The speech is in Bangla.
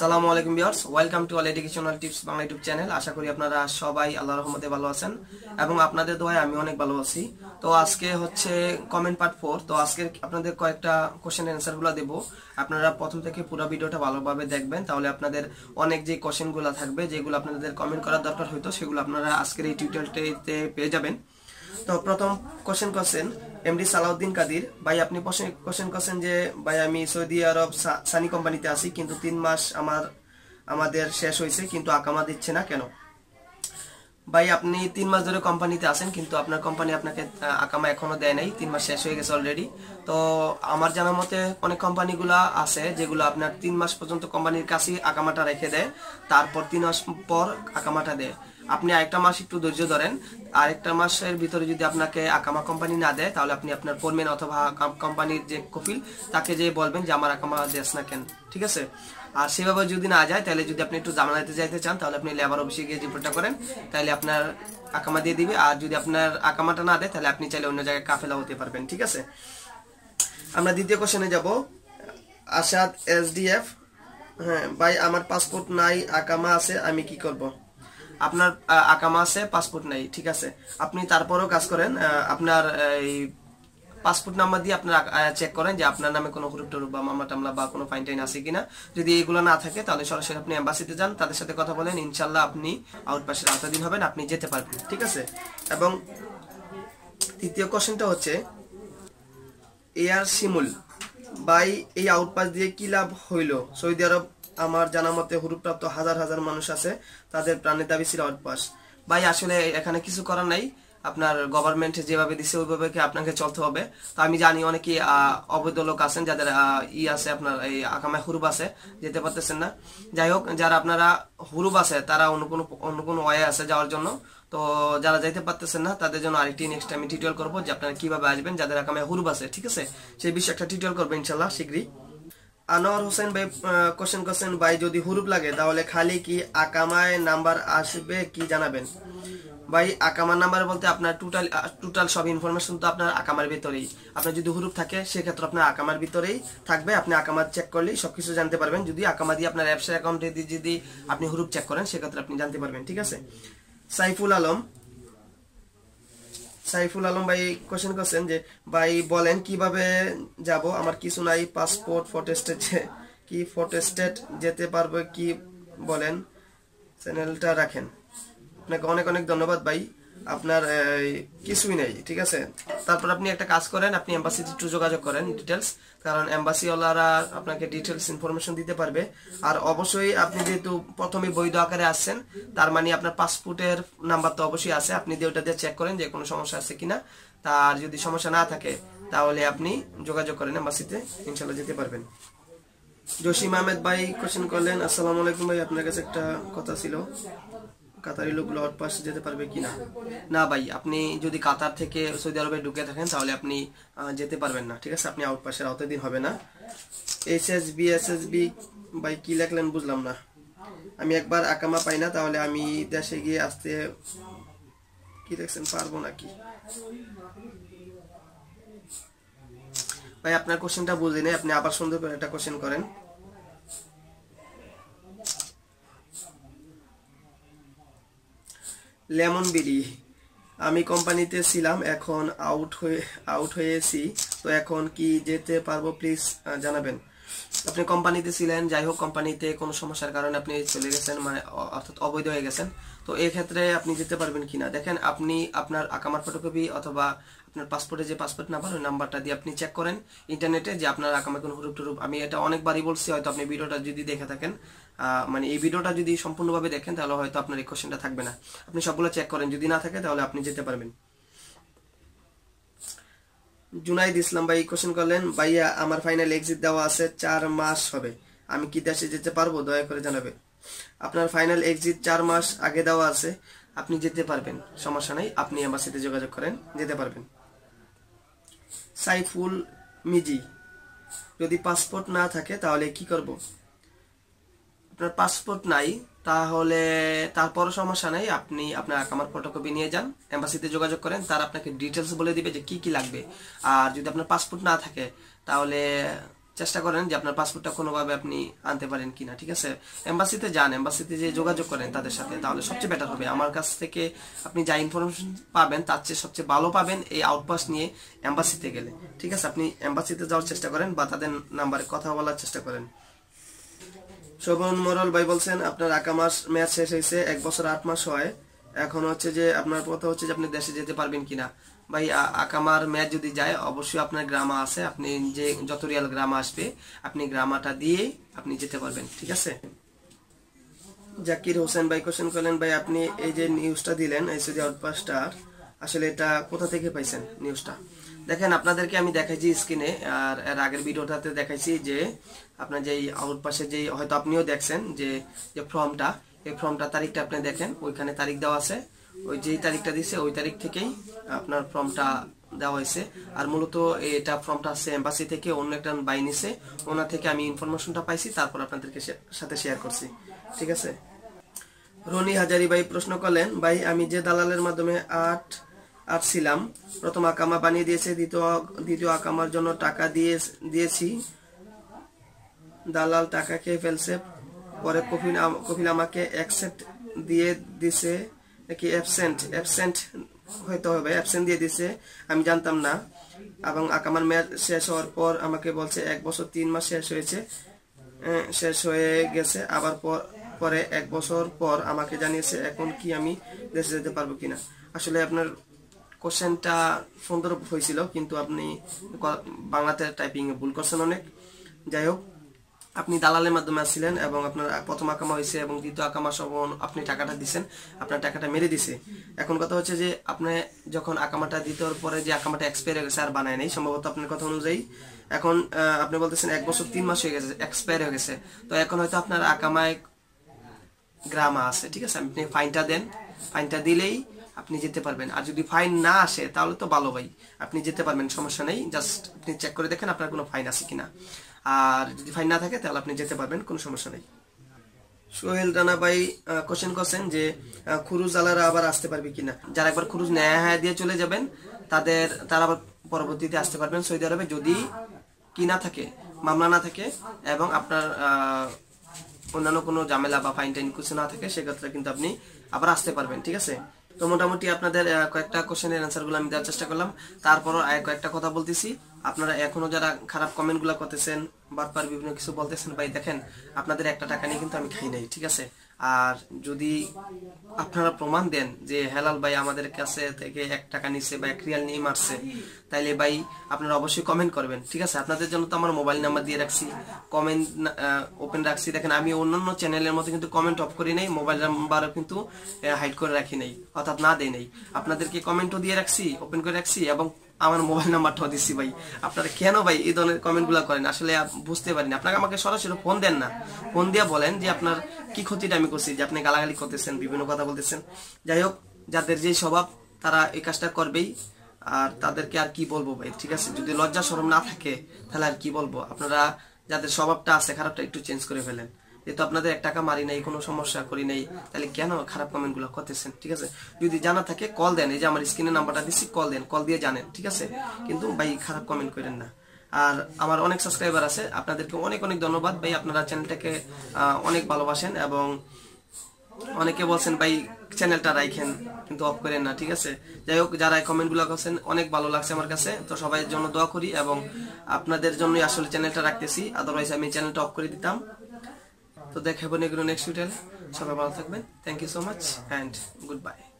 সালামু আলাইকুম viewers welcome to all educational tips Bangla YouTube channel আশা করি আপনারা সবাই আল্লাহ রহমতে ভালো আছেন এবং আপনাদের দোয়ায় আমি অনেক ভালো আছি তো আজকে হচ্ছে কমেন্ট পার্ট ফোর তো আজকে আপনাদের কয়েকটা কোশ্চেন অ্যান্সারগুলো দেব আপনারা প্রথম থেকে পুরো ভিডিওটা ভালোভাবে দেখবেন তাহলে আপনাদের অনেক যে কোশ্চেনগুলো থাকবে যেগুলো আপনাদের কমেন্ট করার দরকার হয়তো সেগুলো আপনারা আজকের এই টিউটোরিয়ালটিতে পেয়ে যাবেন তো প্রথম কোশ্চেন করছেন এমডি সালাউদ্দিন কাদির ভাই আপনি কোশ্চেন করছেন যে ভাই আমি সৌদি আরব সানি কোম্পানিতে আছি কিন্তু তিন মাস আমার আমাদের শেষ হয়েছে কিন্তু আকামা দিচ্ছে না কেন ভাই আপনি তিন মাস ধরে কোম্পানিতে আছেন কিন্তু আপনার কোম্পানি আপনাকে আকামা এখনো দেয় নাই তিন মাস শেষ হয়ে গেছে অলরেডি তো আমার জানা মতে অনেক কোম্পানিগুলো আছে যেগুলো আপনার তিন মাস পর্যন্ত কোম্পানির কাছেই আকামাটা রেখে দেয় তারপর তিন মাস পর আকামাটা দেয় আপনি আরেকটা মাস একটু ধৈর্য ধরেন আরেকটা মাসের ভিতরে যদি আপনাকে আকামা কোম্পানি না দেয় তাহলে আপনি আপনার কর্মেন অথবা কোম্পানির যে কফিল তাকে যে বলবেন যে আমার আকামা দেশ না কেন ঠিক আছে আর সেভাবে যদি না যায় তাহলে যদি আপনি একটু জানালাতে যাইতে চান তাহলে আপনি লেবার অফিসে গিয়ে রিপোর্টটা করেন তাহলে আপনার আকামা দিয়ে দিবে আর যদি আপনার আকামাটা না দেয় তাহলে আপনি চাইলে অন্য জায়গায় কাফেলা হতে পারবেন ঠিক আছে আমরা দ্বিতীয় কোশ্চেনে যাব আসাদ এসডিএফ হ্যাঁ ভাই আমার পাসপোর্ট নাই আকামা আছে আমি কি করবো আপনার আকামা আছে পাসপোর্ট নাই ঠিক আছে আপনি তারপরেও কাজ করেন আপনার এই পাসপোর্ট নাম্বার দিয়ে আপনার চেক করেন যে আপনার নামে কোনো হরুপ টুপ বা মামলা টামলা বা কোনো ফাইন টাইন আছে কিনা যদি এগুলো না থাকে তাহলে সরাসরি আপনি অ্যাম্বাসিতে যান তাদের সাথে কথা বলেন ইনশাল্লাহ আপনি আউটপাসের আওতাধীন হবেন আপনি যেতে পারবেন ঠিক আছে এবং তৃতীয় কোশ্চেনটা হচ্ছে এয়ার শিমুল বাই এই আউটপাস দিয়ে কি লাভ হইল সৌদি আরব আমার জানা মতে হুরুপ্রাপ্ত হাজার হাজার মানুষ আছে তাদের প্রাণের দাবি ছিল অটপাস ভাই আসলে এখানে কিছু করার নাই আপনার গভর্নমেন্ট যেভাবে দিছে ওইভাবে আপনাকে চলতে হবে তো আমি জানি অনেকেই অবৈধ লোক আছেন যাদের ই আছে আপনার এই আকামায় হুরুপ আছে যেতে পারতেছেন না যাই হোক যারা আপনারা হুরুপ আছে তারা অন্য কোনো অন্য কোনো ওয়ে আছে যাওয়ার জন্য তো যারা যাইতে পারতেছেন না তাদের জন্য আরেকটি নেক্সট আমি টিউটোরিয়াল করবো যে আপনারা কিভাবে আসবেন যাদের আকামায় হুরুপ আছে ঠিক আছে সেই বিষয়ে একটা টিউটোরিয়াল করবো ইনশাল্লাহ শীঘ্রই আনোয়ার হোসেন ভাই কোশ্চেন কোশ্চেন ভাই যদি হুরুপ লাগে তাহলে খালি কি আকামায় নাম্বার আসবে কি জানাবেন ভাই আকামার নাম্বার বলতে আপনার টোটাল টোটাল সব ইনফরমেশন তো আপনার আকামার ভিতরেই আপনার যদি হুরুপ থাকে সেক্ষেত্রে আপনার আকামার ভিতরেই থাকবে আপনি আকামার চেক করলেই সব কিছু জানতে পারবেন যদি আকামা দিয়ে আপনার অ্যাপসের অ্যাকাউন্টে দিয়ে যদি আপনি হুরুপ চেক করেন সেক্ষেত্রে আপনি জানতে পারবেন ঠিক আছে সাইফুল আলম সাইফুল আলম ভাই কোশ্চেন করছেন যে ভাই বলেন কিভাবে যাব আমার কিছু নাই পাসপোর্ট স্টেট কি স্টেট যেতে পারবো কি বলেন চ্যানেলটা রাখেন আপনাকে অনেক অনেক ধন্যবাদ ভাই আপনার কিছুই নাই ঠিক আছে তারপর আপনি একটা কাজ করেন আপনি এম্বাসিতে একটু যোগাযোগ করেন ডিটেলস কারণ এম্বাসিওয়ালারা আপনাকে ডিটেলস ইনফরমেশন দিতে পারবে আর অবশ্যই আপনি যেহেতু প্রথমে বৈধ আকারে আসছেন তার মানে আপনার পাসপোর্টের নাম্বার তো অবশ্যই আছে আপনি দিয়ে ওটা দিয়ে চেক করেন যে কোনো সমস্যা আছে কিনা তার যদি সমস্যা না থাকে তাহলে আপনি যোগাযোগ করেন এম্বাসিতে ইনশাল্লাহ যেতে পারবেন জসিম আহমেদ ভাই কোশ্চেন করলেন আসসালামু আলাইকুম ভাই আপনার কাছে একটা কথা ছিল কাতারি লোকগুলো আউট যেতে পারবে কি না না ভাই আপনি যদি কাতার থেকে সৌদি আরবে ঢুকে থাকেন তাহলে আপনি যেতে পারবেন না ঠিক আছে আপনি আউট অতদিন আওতায় দিন হবে না S S B S S B ভাই কী লেখলেন বুঝলাম না আমি একবার আকামা পাই না তাহলে আমি দেশে গিয়ে আসতে কি দেখছেন পারবো নাকি ভাই আপনার কোশ্চেনটা বুঝি নেই আপনি আবার সুন্দর করে একটা কোশ্চেন করেন লেমন বেরি আমি কোম্পানিতে ছিলাম এখন আউট হয়ে আউট হয়েছি তো এখন কি যেতে পারবো প্লিজ জানাবেন আপনি কোম্পানিতে ছিলেন যাই হোক কোম্পানিতে কোনো সমস্যার কারণে আপনি চলে গেছেন মানে অর্থাৎ অবৈধ হয়ে গেছেন তো এই ক্ষেত্রে আপনি যেতে পারবেন কিনা দেখেন আপনি আপনার আকামার ফটোকপি অথবা আপনার পাসপোর্টে যে পাসপোর্ট নাম্বার ওই নাম্বারটা দিয়ে আপনি চেক করেন ইন্টারনেটে যে আপনার আকামে কোনো হুরুপ টুরুপ আমি এটা অনেকবারই বলছি হয়তো আপনি ভিডিওটা যদি দেখে থাকেন মানে এই ভিডিওটা যদি সম্পূর্ণভাবে দেখেন তাহলে হয়তো আপনার এই কোশ্চেনটা থাকবে না আপনি সবগুলো চেক করেন যদি না থাকে তাহলে আপনি যেতে পারবেন জুনাইদ ইসলাম ভাই কোশ্চেন করলেন ভাইয়া আমার ফাইনাল এক্সিট দেওয়া আছে চার মাস হবে আমি কি দেশে যেতে পারবো দয়া করে জানাবে আপনার ফাইনাল এক্সিট চার মাস আগে দেওয়া আছে আপনি যেতে পারবেন সমস্যা নাই আপনি আমার সাথে যোগাযোগ করেন যেতে পারবেন সাইফুল মিজি যদি পাসপোর্ট না থাকে তাহলে কি করব আপনার পাসপোর্ট নাই তাহলে তারপর সমস্যা নেই আপনি আপনার আমার ফটোকপি নিয়ে যান এম্বাসিতে যোগাযোগ করেন তার আপনাকে ডিটেলস বলে দিবে যে কি কি লাগবে আর যদি আপনার পাসপোর্ট না থাকে তাহলে চেষ্টা করেন যে আপনার পাসপোর্টটা কোনোভাবে আপনি আনতে পারেন কিনা ঠিক আছে এম্বাসিতে যান এম্বাসিতে যে যোগাযোগ করেন তাদের সাথে তাহলে সবচেয়ে বেটার হবে আমার কাছ থেকে আপনি যা ইনফরমেশন পাবেন তার চেয়ে সবচেয়ে ভালো পাবেন এই আউটপাস নিয়ে এম্বাসিতে গেলে ঠিক আছে আপনি এম্বাসিতে যাওয়ার চেষ্টা করেন বা তাদের নাম্বারে কথা বলার চেষ্টা করেন শোভন মরল ভাই বলছেন আপনার আঁকা মাস ম্যাচ শেষ হয়েছে এক বছর আট মাস হয় এখন হচ্ছে যে আপনার কথা হচ্ছে যে আপনি দেশে যেতে পারবেন কিনা ভাই আকামার ম্যাচ যদি যায় অবশ্যই আপনার গ্রামা আছে আপনি যে যত রিয়াল গ্রামা আসবে আপনি গ্রামাটা দিয়ে আপনি যেতে পারবেন ঠিক আছে জাকির হোসেন ভাই কোশ্চেন করলেন ভাই আপনি এই যে নিউজটা দিলেন এই সৌদি আউটপাস্টার আসলে এটা কোথা থেকে পাইছেন নিউজটা দেখেন আপনাদেরকে আমি দেখাইছি স্ক্রিনে আর এর আগের ভিডিওটাতে দেখাইছি যে আপনার যেই আউট পাশে যেই হয়তো আপনিও দেখছেন যে যে ফর্মটা এই ফর্মটা তারিখটা আপনি দেখেন ওইখানে তারিখ দেওয়া আছে ওই যেই তারিখটা দিছে ওই তারিখ থেকেই আপনার ফর্মটা দেওয়া হয়েছে আর মূলত এটা ফর্মটা আছে এম্বাসি থেকে অন্য একটা বাই নিছে ওনা থেকে আমি ইনফরমেশনটা পাইছি তারপর আপনাদেরকে সাথে শেয়ার করছি ঠিক আছে রনি হাজারি ভাই প্রশ্ন করলেন ভাই আমি যে দালালের মাধ্যমে আট আসছিলাম প্রথম আকামা বানিয়ে দিয়েছে দ্বিতীয় দ্বিতীয় আকামার জন্য টাকা দিয়ে দিয়েছি দালাল টাকা খেয়ে ফেলছে পরে কফিল কফিল আমাকে অ্যাকসেপ্ট দিয়ে দিছে নাকি অ্যাবসেন্ট অ্যাবসেন্ট হয়তো হবে অ্যাবসেন্ট দিয়ে দিছে আমি জানতাম না এবং আকামার মেয়াদ শেষ হওয়ার পর আমাকে বলছে এক বছর তিন মাস শেষ হয়েছে শেষ হয়ে গেছে আবার পরে এক বছর পর আমাকে জানিয়েছে এখন কি আমি দেশে যেতে পারবো কিনা আসলে আপনার কোশ্চেনটা সুন্দর হয়েছিল কিন্তু আপনি বাংলাতে টাইপিং ভুল করছেন অনেক যাই হোক আপনি দালালের মাধ্যমে আসছিলেন এবং আপনার প্রথম আকামা হয়েছে এবং দ্বিতীয় আকামা সব আপনি টাকাটা দিছেন আপনার টাকাটা মেরে দিছে এখন কথা হচ্ছে যে আপনি যখন আকামাটা দিতের পরে যে আকামাটা এক্সপায়ার হয়ে গেছে আর বানায় নেই সম্ভবত আপনার কথা অনুযায়ী এখন আপনি বলতেছেন এক বছর তিন মাস হয়ে গেছে এক্সপায়ার হয়ে গেছে তো এখন হয়তো আপনার আকামায় গ্রামা আছে ঠিক আছে আপনি ফাইনটা দেন ফাইনটা দিলেই আপনি যেতে পারবেন আর যদি ফাইন না আসে তাহলে তো ভালো ভাই আপনি যেতে পারবেন সমস্যা নেই জাস্ট আপনি চেক করে দেখেন আপনার কোনো ফাইন আছে কিনা আর যদি ফাইন না থাকে তাহলে আপনি যেতে পারবেন কোনো সমস্যা নেই সোহেল রানা ভাই কোশ্চেন করছেন যে খুরুজ আলারা আবার আসতে পারবে কিনা যারা একবার খুরুজ ন্যায় দিয়ে চলে যাবেন তাদের তারা আবার পরবর্তীতে আসতে পারবেন সৌদি আরবে যদি কি না থাকে মামলা না থাকে এবং আপনার অন্যান্য কোনো ঝামেলা বা ফাইন টাইন কিছু না থাকে সেক্ষেত্রে কিন্তু আপনি আবার আসতে পারবেন ঠিক আছে তো মোটামুটি আপনাদের কয়েকটা কোশ্চেনের অ্যান্সারগুলো আমি দেওয়ার চেষ্টা করলাম তারপরও কয়েকটা কথা বলতেছি আপনারা এখনও যারা খারাপ কমেন্টগুলো করতেছেন বারবার বিভিন্ন কিছু বলতেছেন ভাই দেখেন আপনাদের একটা টাকা নিয়ে কিন্তু আমি খাই নাই ঠিক আছে আর যদি আপনারা প্রমাণ দেন যে হেলাল ভাই আমাদের কাছে থেকে এক টাকা নিচ্ছে বা এক রিয়াল নিয়ে মারছে তাইলে ভাই আপনারা অবশ্যই কমেন্ট করবেন ঠিক আছে আপনাদের জন্য তো আমার মোবাইল নাম্বার দিয়ে রাখছি কমেন্ট ওপেন রাখছি দেখেন আমি অন্যান্য চ্যানেলের মতো কিন্তু কমেন্ট অফ করি নাই মোবাইল নাম্বারও কিন্তু হাইড করে রাখি নাই অর্থাৎ না দেয় নাই আপনাদেরকে কমেন্টও দিয়ে রাখছি ওপেন করে রাখছি এবং আমার মোবাইল নাম্বারটাও দিচ্ছি ভাই আপনারা কেন ভাই এই ধরনের কমেন্টগুলো করেন আসলে বুঝতে পারিনি আপনাকে আমাকে সরাসরি ফোন দেন না ফোন দিয়ে বলেন যে আপনার কি ক্ষতিটা আমি করছি যে আপনি গালাগালি করতেছেন বিভিন্ন কথা বলতেছেন যাই হোক যাদের যে স্বভাব তারা এই কাজটা করবেই আর তাদেরকে আর কি বলবো ভাই ঠিক আছে যদি লজ্জা সরম না থাকে তাহলে আর কি বলবো আপনারা যাদের স্বভাবটা আছে খারাপটা একটু চেঞ্জ করে ফেলেন যেহেতু আপনাদের এক টাকা মারি নাই কোনো সমস্যা করি নাই তাহলে কেন খারাপ কমেন্টগুলো করতেছেন ঠিক আছে যদি জানা থাকে কল দেন এই যে আমার স্ক্রিনের নাম্বারটা দিচ্ছি কল দেন কল দিয়ে জানেন ঠিক আছে কিন্তু ভাই খারাপ কমেন্ট করেন না আর আমার অনেক সাবস্ক্রাইবার আছে আপনাদেরকে অনেক অনেক ধন্যবাদ ভাই আপনারা চ্যানেলটাকে অনেক ভালোবাসেন এবং অনেকে বলছেন ভাই চ্যানেলটা রাখেন কিন্তু অফ করেন না ঠিক আছে যাই হোক যারা কমেন্টগুলো করছেন অনেক ভালো লাগছে আমার কাছে তো সবাই জন্য দোয়া করি এবং আপনাদের জন্যই আসলে চ্যানেলটা রাখতেছি আদারওয়াইজ আমি চ্যানেলটা অফ করে দিতাম তো দেখাবো নেগুলো নেক্সট ভিডিও সবাই ভালো থাকবেন thank you so much and good by